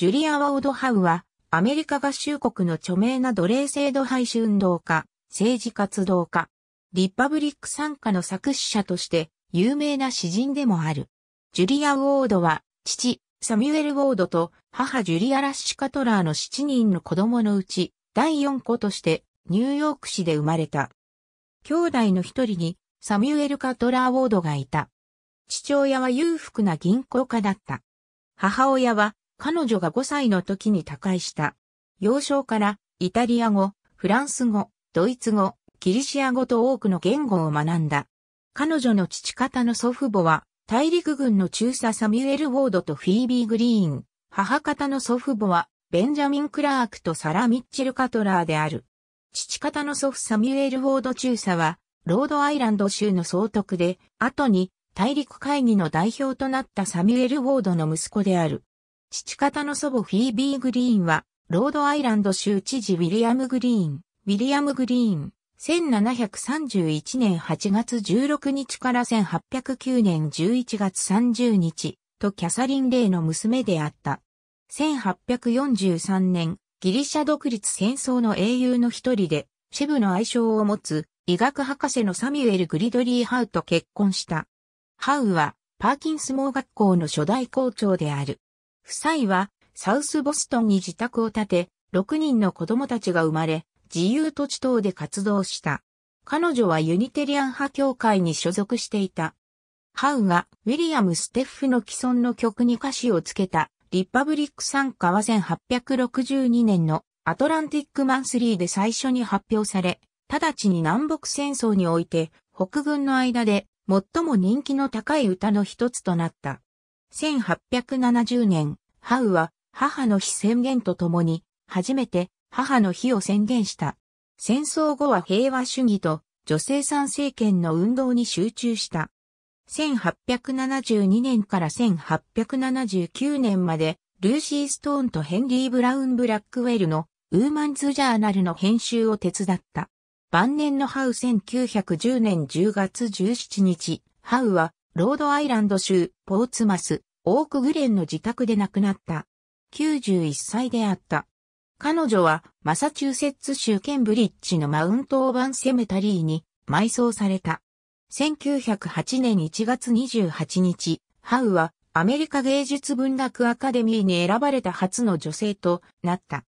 ジュリア・ワオドハウは、アメリカ合衆国の著名な奴隷制度廃止運動家、政治活動家、リパブリック参加の作詞者として有名な詩人でもある。ジュリア・ウォードは、父、サミュエル・ウォードと母ジュリア・ラッシュ・カトラーの7人の子供のうち、第4子としてニューヨーク市で生まれた。兄弟の一人にサミュエル・カトラー・ウォードがいた。父親は裕福な銀行家だった。母親は彼女が5歳の時に他界した。幼少からイタリア語、フランス語、ドイツ語、ギリシア語と多くの言語を学んだ。彼女の父方の祖父母は大陸軍の中佐サミュエル・ウォードとフィービー・グリーン。母方の祖父母はベンジャミン・クラークとサラ・ミッチェル・カトラーである。父方の祖父サミュエル・ウォード中佐はロードアイランド州の総督で、後に大陸会議の代表となったサミュエル・ウォードの息子である。父方の祖母フィービー・グリーンは、ロードアイランド州知事ウィリアム・グリーン、ウィリアム・グリーン、1731年8月16日から1809年11月30日とキャサリン・レイの娘であった。1843年、ギリシャ独立戦争の英雄の一人で、シェブの愛称を持つ医学博士のサミュエル・グリドリー・ハウと結婚した。ハウはパーキンス盲学校の初代校長である。夫妻はサウスボストンに自宅を建て、6人の子供たちが生まれ、自由土地等で活動した。彼女はユニテリアン派教会に所属していた。ハウがウィリアム・ステッフの既存の曲に歌詞をつけたリパブリック参加は1862年のアトランティックマンスリーで最初に発表され、直ちに南北戦争において北軍の間で最も人気の高い歌の一つとなった。1870年、ハウは母の日宣言とともに、初めて母の日を宣言した。戦争後は平和主義と女性参政権の運動に集中した。1872年から1879年まで、ルーシー・ストーンとヘンリー・ブラウン・ブラックウェルのウーマンズ・ジャーナルの編集を手伝った。晩年のハウ1910年10月17日、ハウはロードアイランド州ポーツマス、オークグレンの自宅で亡くなった。91歳であった。彼女はマサチューセッツ州ケンブリッジのマウント・オーバン・セメタリーに埋葬された。1908年1月28日、ハウはアメリカ芸術文学アカデミーに選ばれた初の女性となった。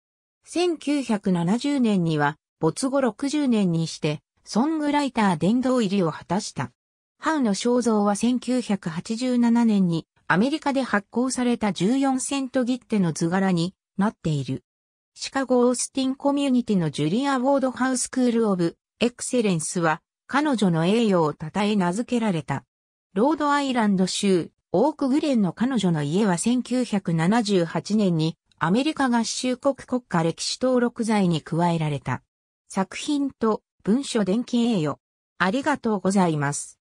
1970年には没後60年にしてソングライター殿堂入りを果たした。ハウの肖像は1987年にアメリカで発行された14セント切手の図柄になっている。シカゴ・オースティン・コミュニティのジュリア・ウォード・ハウス・クール・オブ・エクセレンスは、彼女の栄誉を称え名付けられた。ロードアイランド州、オークグレンの彼女の家は1978年にアメリカ合衆国国家歴史登録罪に加えられた。作品と文書電気栄誉。ありがとうございます。